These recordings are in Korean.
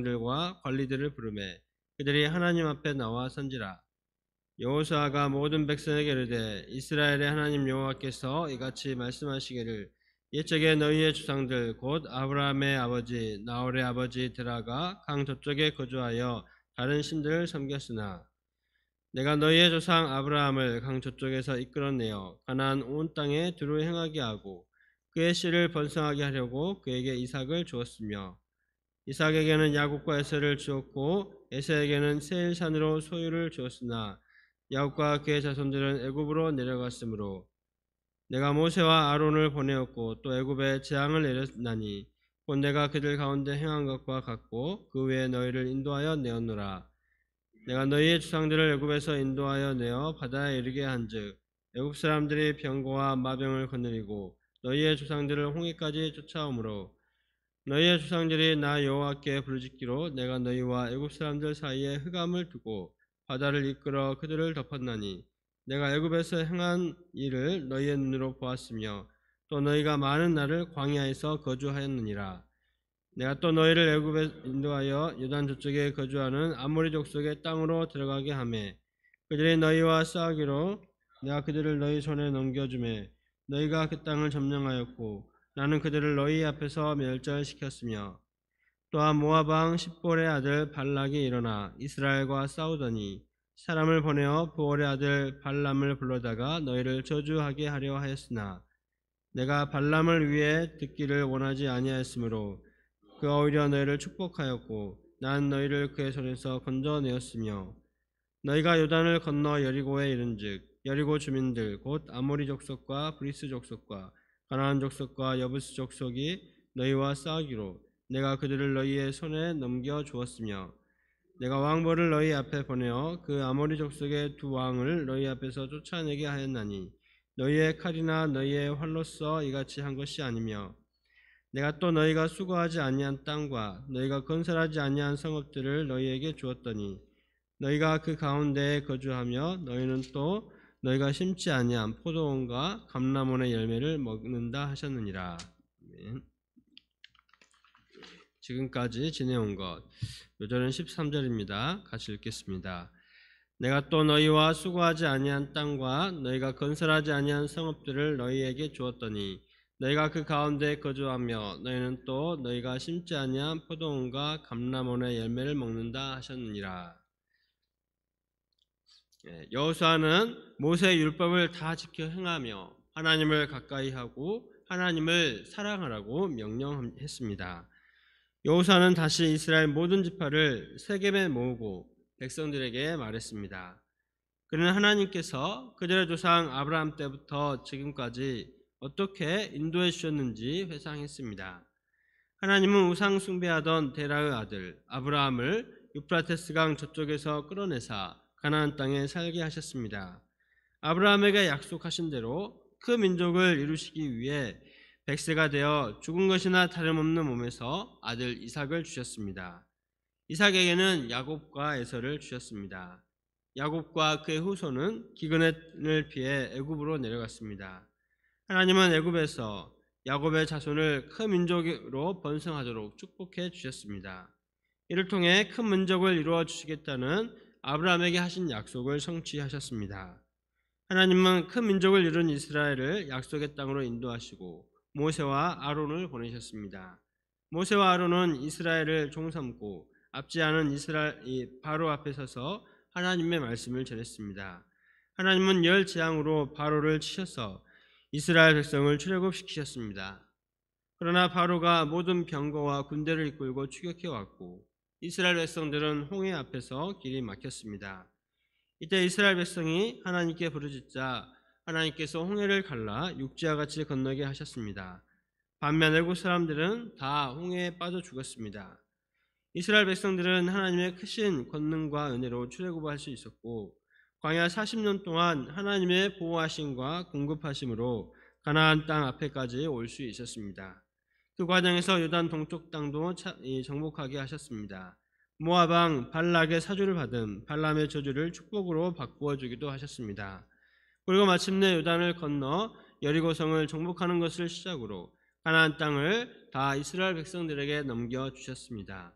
장들과 관리들을 부르매 그들이 하나님 앞에 나와 선지라 여호수아가 모든 백성에게 이르되 이스라엘의 하나님 여호와께서 이같이 말씀하시기를 옛적에 너희의 주상들 곧 아브라함의 아버지 나홀의 아버지 드라가강 저쪽에 거주하여 다른 신들을 섬겼으나 내가 너희의 조상 아브라함을 강 저쪽에서 이끌어내어 가나안 온 땅에 두루 행하게 하고 그의 씨를 번성하게 하려고 그에게 이삭을 주었으며 이삭에게는 야곱과 에셀을 주었고 에셀에게는 세일산으로 소유를 주었으나 야곱과 그의 자손들은 애굽으로 내려갔으므로 내가 모세와 아론을 보내었고 또 애굽에 재앙을 내렸나니 곧 내가 그들 가운데 행한 것과 같고 그 외에 너희를 인도하여 내었노라 내가 너희의 주상들을 애굽에서 인도하여 내어 바다에 이르게 한즉 애굽 사람들이 병고와 마병을 거느리고 너희의 조상들을 홍해까지 쫓아오므로 너희의 조상들이 나 여호와께 부르짖기로 내가 너희와 애굽 사람들 사이에 흑암을 두고 바다를 이끌어 그들을 덮었나니 내가 애굽에서 행한 일을 너희의 눈으로 보았으며 또 너희가 많은 날을 광야에서 거주하였느니라 내가 또 너희를 애굽에 인도하여 유단 저쪽에 거주하는 아모리 족속의 땅으로 들어가게 하매 그들이 너희와 싸우기로 내가 그들을 너희 손에 넘겨주매 너희가 그 땅을 점령하였고 나는 그들을 너희 앞에서 멸절시켰으며 또한 모압 왕 십볼의 아들 발락이 일어나 이스라엘과 싸우더니 사람을 보내어 부월의 아들 발람을 불러다가 너희를 저주하게 하려 하였으나 내가 발람을 위해 듣기를 원하지 아니하였으므로 그 오히려 너희를 축복하였고 난 너희를 그의 손에서 건져내었으며 너희가 요단을 건너 여리고에 이른즉 여리고 주민들 곧 아모리 족속과 브리스 족속과 가나안 족속과 여부스 족속이 너희와 싸우기로 내가 그들을 너희의 손에 넘겨 주었으며 내가 왕벌을 너희 앞에 보내어 그 아모리 족속의 두 왕을 너희 앞에서 쫓아내게 하였나니 너희의 칼이나 너희의 활로써 이같이 한 것이 아니며 내가 또 너희가 수고하지 아니한 땅과 너희가 건설하지 아니한 성읍들을 너희에게 주었더니 너희가 그 가운데에 거주하며 너희는 또 너희가 심지 아니한 포도원과 감람원의 열매를 먹는다 하셨느니라. 지금까지 지내온 것. 요절은 13절입니다. 같이 읽겠습니다. 내가 또 너희와 수고하지 아니한 땅과 너희가 건설하지 아니한 성읍들을 너희에게 주었더니 너희가 그 가운데 거주하며 너희는 또 너희가 심지 아니한 포도원과 감람원의 열매를 먹는다 하셨느니라. 예, 여호수아는 모세 율법을 다 지켜 행하며 하나님을 가까이 하고 하나님을 사랑하라고 명령했습니다. 여호수아는 다시 이스라엘 모든 지파를 세겜에 모으고 백성들에게 말했습니다. 그는 하나님께서 그들의 조상 아브라함 때부터 지금까지 어떻게 인도해 주셨는지 회상했습니다. 하나님은 우상 숭배하던 데라의 아들 아브라함을 유프라테스강 저쪽에서 끌어내사 가나안 땅에 살게 하셨습니다. 아브라함에게 약속하신 대로 그 민족을 이루시기 위해 백세가 되어 죽은 것이나 다름없는 몸에서 아들 이삭을 주셨습니다. 이삭에게는 야곱과 에서를 주셨습니다. 야곱과 그의 후손은 기근을 피해 애굽으로 내려갔습니다. 하나님은 애굽에서 야곱의 자손을 큰 민족으로 번성하도록 축복해 주셨습니다. 이를 통해 큰 민족을 이루어 주시겠다는 아브라함에게 하신 약속을 성취하셨습니다. 하나님은 큰 민족을 이룬 이스라엘을 약속의 땅으로 인도하시고 모세와 아론을 보내셨습니다. 모세와 아론은 이스라엘을 종삼고 앞지 않은 이스라엘 바로 앞에 서서 하나님의 말씀을 전했습니다. 하나님은 열 재앙으로 바로를 치셔서 이스라엘 백성을 출애굽시키셨습니다. 그러나 바로가 모든 병거와 군대를 이끌고 추격해 왔고 이스라엘 백성들은 홍해 앞에서 길이 막혔습니다. 이때 이스라엘 백성이 하나님께 부르짖자 하나님께서 홍해를 갈라 육지와 같이 건너게 하셨습니다. 반면 애굽 사람들은 다 홍해에 빠져 죽었습니다. 이스라엘 백성들은 하나님의 크신 권능과 은혜로 출애굽할 수 있었고 광야 40년 동안 하나님의 보호하심과 공급하심으로 가나안 땅 앞에까지 올 수 있었습니다. 그 과정에서 요단 동쪽 땅도 정복하게 하셨습니다. 모아방 발락의 사주를 받음 발람의 저주를 축복으로 바꾸어 주기도 하셨습니다. 그리고 마침내 요단을 건너 여리고성을 정복하는 것을 시작으로 가나안 땅을 다 이스라엘 백성들에게 넘겨 주셨습니다.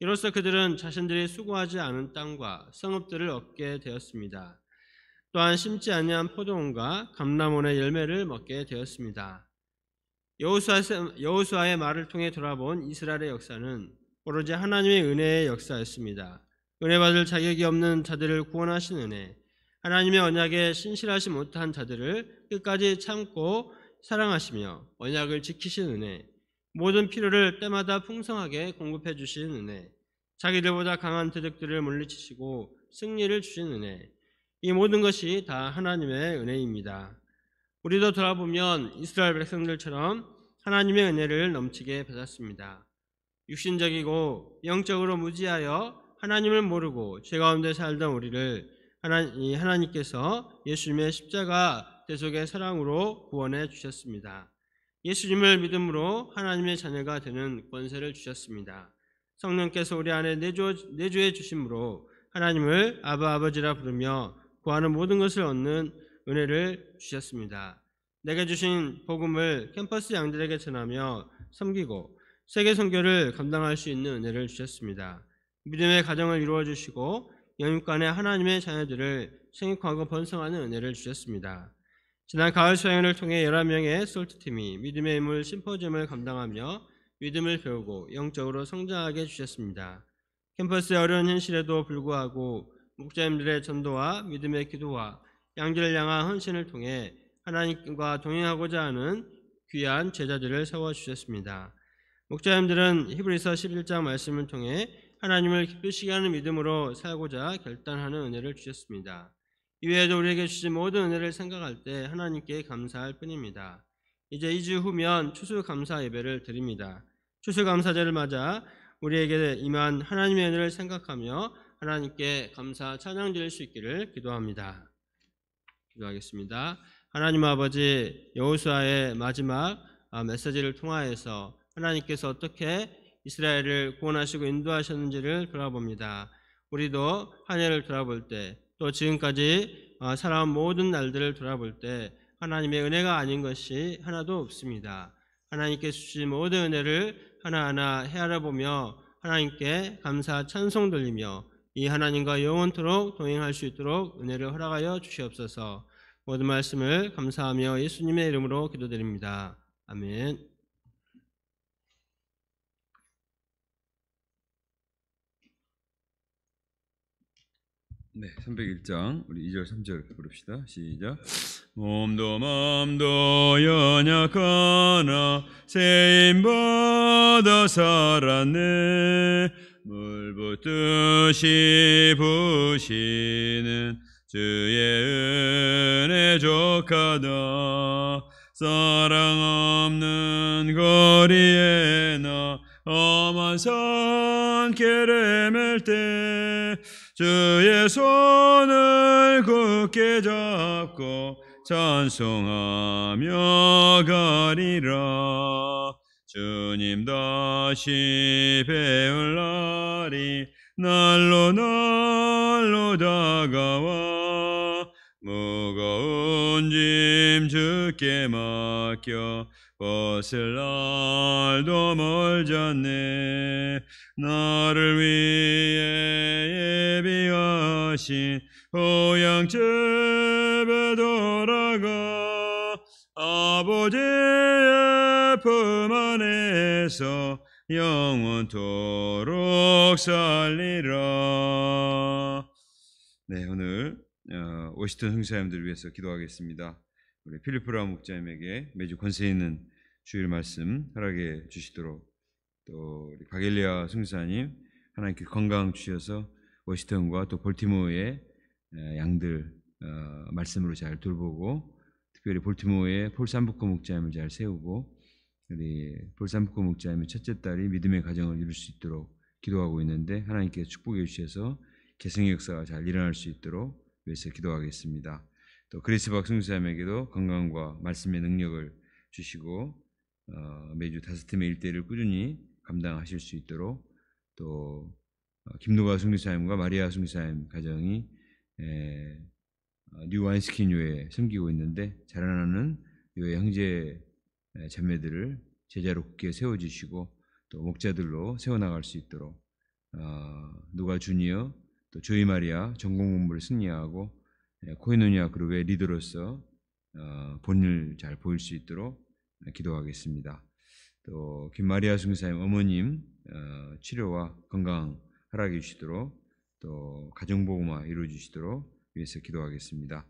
이로써 그들은 자신들이 수고하지 않은 땅과 성읍들을 얻게 되었습니다. 또한 심지 아니한 포도원과 감나원의 열매를 먹게 되었습니다. 여호수아의 말을 통해 돌아본 이스라엘의 역사는 오로지 하나님의 은혜의 역사였습니다. 은혜 받을 자격이 없는 자들을 구원하신 은혜, 하나님의 언약에 신실하지 못한 자들을 끝까지 참고 사랑하시며 언약을 지키신 은혜, 모든 필요를 때마다 풍성하게 공급해 주신 은혜, 자기들보다 강한 대적들을 물리치시고 승리를 주신 은혜, 이 모든 것이 다 하나님의 은혜입니다. 우리도 돌아보면 이스라엘 백성들처럼 하나님의 은혜를 넘치게 받았습니다. 육신적이고 영적으로 무지하여 하나님을 모르고 죄 가운데 살던 우리를 하나님, 께서 예수님의 십자가 대속의 사랑으로 구원해 주셨습니다. 예수님을 믿음으로 하나님의 자녀가 되는 권세를 주셨습니다. 성령께서 우리 안에 내주, 해 주심으로 하나님을 아바 아버지라 부르며 구하는 모든 것을 얻는 은혜를 주셨습니다. 내게 주신 복음을 캠퍼스 양들에게 전하며 섬기고 세계 선교를 감당할 수 있는 은혜를 주셨습니다. 믿음의 가정을 이루어 주시고 영육간의 하나님의 자녀들을 생육하고 번성하는 은혜를 주셨습니다. 지난 가을 수행을 통해 11명의 솔트팀이 믿음의 인물 심포지엄을 감당하며 믿음을 배우고 영적으로 성장하게 주셨습니다. 캠퍼스의 어려운 현실에도 불구하고 목자님들의 전도와 믿음의 기도와 양질을 향한 헌신을 통해 하나님과 동행하고자 하는 귀한 제자들을 세워주셨습니다. 목자님들은 히브리서 11장 말씀을 통해 하나님을 기쁘시게 하는 믿음으로 살고자 결단하는 은혜를 주셨습니다. 이외에도 우리에게 주신 모든 은혜를 생각할 때 하나님께 감사할 뿐입니다. 이제 2주 후면 추수감사 예배를 드립니다. 추수감사제를 맞아 우리에게 임한 하나님의 은혜를 생각하며 하나님께 감사 찬양 드릴 수 있기를 기도합니다. 기도하겠습니다. 하나님 아버지 여호수아의 마지막 아, 메시지를 통하여서 하나님께서 어떻게 이스라엘을 구원하시고 인도하셨는지를 돌아봅니다. 우리도 한 해를 돌아볼 때 또 지금까지 아, 살아온 모든 날들을 돌아볼 때 하나님의 은혜가 아닌 것이 하나도 없습니다. 하나님께서 주신 모든 은혜를 하나하나 헤아려보며 하나님께 감사 찬송 돌리며 이 하나님과 영원토록 동행할 수 있도록 은혜를 허락하여 주시옵소서. 모든 말씀을 감사하며 예수님의 이름으로 기도드립니다. 아멘. 네, 301장 우리 2절 3절 부릅시다. 시작. 몸도 마음도 연약하나 세임 받아 살았네 물 붙듯이 부시는 주의 은혜 족하다 사랑 없는 거리에 나엄한 산길을 맬때 주의 손을 굳게 잡고 찬송하며 가리라 주님 다시 배울 날이 날로 날로 다가와 무거운 짐 주께 맡겨 벗을 날도 멀잖네 나를 위해 예비하신 고향 집에 돌아가 아버지의 품 안에서 영원토록 살리라. 네, 오늘 어, 오시던 형사님들을 위해서 기도하겠습니다. 우리 필리프라 목자님에게 매주 권세 있는 주일 말씀 허락해 주시도록 또 우리 가겔리아 승사님 하나님께 건강 주셔서 워싱턴과또 볼티모어의 양들 어, 말씀으로 잘 돌보고 특별히 볼티모어의 폴산부코 목자님을 잘 세우고 우리 볼삼코 목자님의 첫째 딸이 믿음의 가정을 이룰 수 있도록 기도하고 있는데 하나님께 축복해 주셔서 개성의 역사가 잘 일어날 수 있도록 위해서 기도하겠습니다. 또 그리스 박승수님에게도 건강과 말씀의 능력을 주시고 어, 매주 다섯 팀의 일대를 꾸준히 감당하실 수 있도록 또 어, 김노가 승리사님과 마리아 승리사님 가정이 에, 어, 뉴 와인스킨 교에숨기고 있는데 자라나는 교회 형제 자매들을 예, 제자로 굳게 세워주시고 또 목자들로 세워나갈 수 있도록 어, 누가 주니어 또 조이 마리아 전공 공부를 승리하고 예, 코이노니아 그룹의 리더로서 어, 본을 잘 보일 수 있도록 예, 기도하겠습니다. 또 김마리아 승사님 어머님 어, 치료와 건강 허락해 주시도록 또 가정보호마 이루어 주시도록 위해서 기도하겠습니다.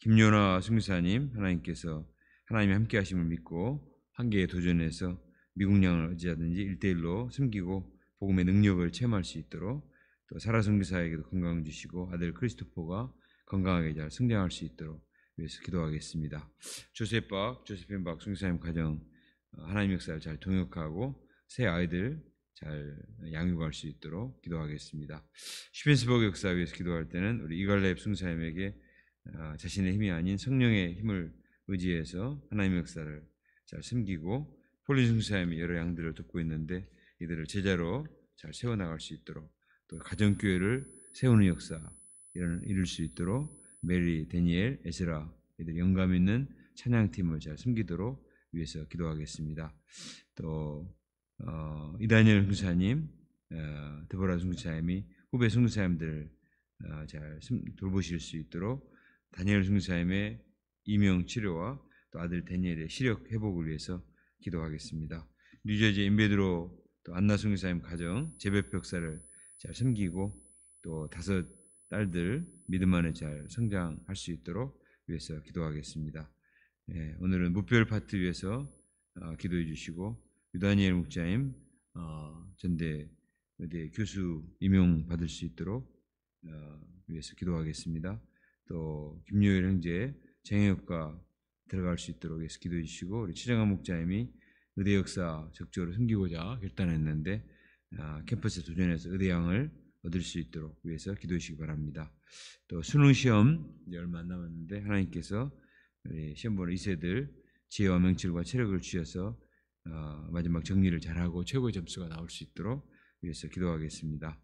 김연아 승사님 하나님께서 하나님의 함께 하심을 믿고 한계에 도전해서 미국령을 어찌하든지 일대일로 숨기고 복음의 능력을 체험할 수 있도록 또 사라선교사에게도 건강 주시고 아들 크리스토퍼가 건강하게 잘 성장할 수 있도록 위해서 기도하겠습니다. 조셉박, 조셉핀박 중사님 가정 어, 하나님 역사를 잘 동역하고 새 아이들 잘 양육할 수 있도록 기도하겠습니다. 슈펜스버그 역사 위해서 기도할 때는 우리 이갈렙 승사님에게 어, 자신의 힘이 아닌 성령의 힘을 의지해서 하나님의 역사를 잘 섬기고 폴리 중사님이 여러 양들을 돕고 있는데 이들을 제자로 잘 세워나갈 수 있도록 또 가정교회를 세우는 역사 이런 룰수 있도록 메리, 데니엘, 에스라 이들 영감 있는 찬양팀을 잘 섬기도록 위해서 기도하겠습니다. 또 어, 이다니엘 승사님, 어, 드보라 승사님이 후배 승사님들 어, 잘 돌보실 수 있도록 다니엘 승사님의 이명 치료와 또 아들 데니엘의 시력 회복을 위해서 기도하겠습니다. 뉴저지 인베드로 또 안나승 의사님 가정 재배벽사를잘 섬기고 또 다섯 딸들 믿음 안에 잘 성장할 수 있도록 위해서 기도하겠습니다. 네, 오늘은 무별 파트 위해서 어, 기도해 주시고 유다니엘 목자님 어, 전대 대 교수 임용 받을 수 있도록 어, 위해서 기도하겠습니다. 또 김요일 형제 정의역과 들어갈 수 있도록 위해 기도해 주시고 우리 최정환 목자님이 의대 역사 적절히 숨기고자 결단했는데 아, 캠퍼스에 도전해서 의대양을 얻을 수 있도록 위해서 기도해 주시기 바랍니다. 또 수능 시험 이제 얼마 안 남았는데 하나님께서 우리 시험 보는 이세들 지혜와 명철과 체력을 주셔서 아, 마지막 정리를 잘하고 최고의 점수가 나올 수 있도록 위해서 기도하겠습니다.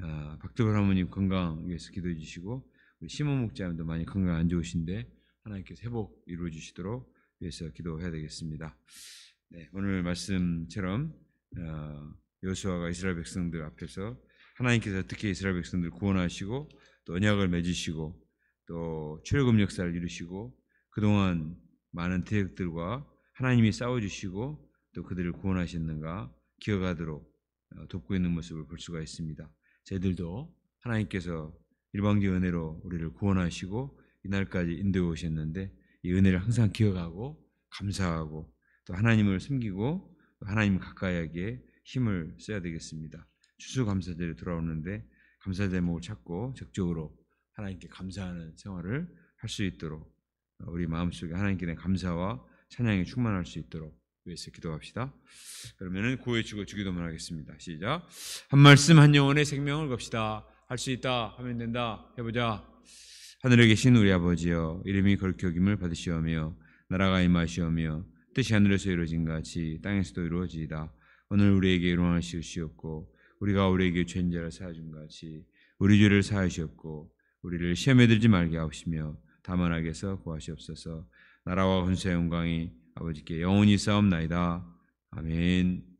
아, 박두발사머님 건강 위해서 기도해 주시고 우리 심원 목자님도 많이 건강 안 좋으신데 하나님께서 회복 이루어 주시도록 위해서 기도해야 되겠습니다. 네, 오늘 말씀처럼 어, 여수아가 이스라엘 백성들 앞에서 하나님께서 특히 이스라엘 백성들 구원하시고 또 언약을 맺으시고 또 출애굽 역사를 이루시고 그동안 많은 대역들과 하나님이 싸워주시고 또 그들을 구원하셨는가 기억하도록 어, 돕고 있는 모습을 볼 수가 있습니다. 저희들도 하나님께서 일방적 은혜로 우리를 구원하시고 이날까지 인도해 오셨는데 이 은혜를 항상 기억하고 감사하고 또 하나님을 숨기고 하나님 가까이하게 힘을 써야 되겠습니다. 추수감사절에 돌아오는데 감사 제목을 찾고 적극적으로 하나님께 감사하는 생활을 할 수 있도록 어, 우리 마음속에 하나님께 감사와 찬양이 충만할 수 있도록 위해서 기도합시다. 그러면은 구해주고 주기도만 하겠습니다. 시작. 한 말씀 한 영혼의 생명을 겁시다. 할 수 있다 하면 된다. 해보자. 하늘에 계신 우리 아버지여 이름이 거룩여김을 받으시오며 나라가 임하시오며 뜻이 하늘에서 이루어진 같이 땅에서도 이루어지이다. 오늘 우리에게 일어나 시옵고 시옵 우리가 우리에게 죄인자를 사하준 같이 우리 죄를 사하시옵고 우리를 시험에 들지 말게 하옵시며 다만 악게서 구하시옵소서 나라와 권세 영광이 아버지께 영원히 싸움나이다. 아멘.